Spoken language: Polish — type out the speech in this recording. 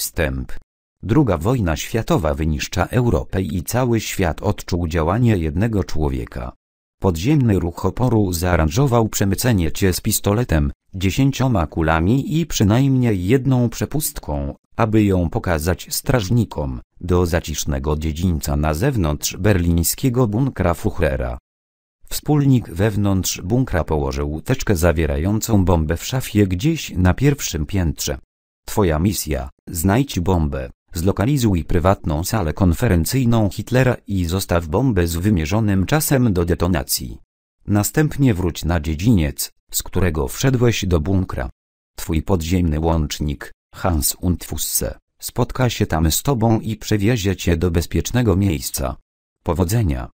Wstęp. Druga wojna światowa wyniszcza Europę i cały świat odczuł działanie jednego człowieka. Podziemny ruch oporu zaaranżował przemycenie cię z pistoletem, dziesięcioma kulami i przynajmniej jedną przepustką, aby ją pokazać strażnikom, do zacisznego dziedzińca na zewnątrz berlińskiego bunkra Fuchrera. Wspólnik wewnątrz bunkra położył teczkę zawierającą bombę w szafie gdzieś na pierwszym piętrze. Twoja misja, znajdź bombę, zlokalizuj prywatną salę konferencyjną Hitlera i zostaw bombę z wymierzonym czasem do detonacji. Następnie wróć na dziedziniec, z którego wszedłeś do bunkra. Twój podziemny łącznik, Hans Fusse, spotka się tam z tobą i przewiezie cię do bezpiecznego miejsca. Powodzenia!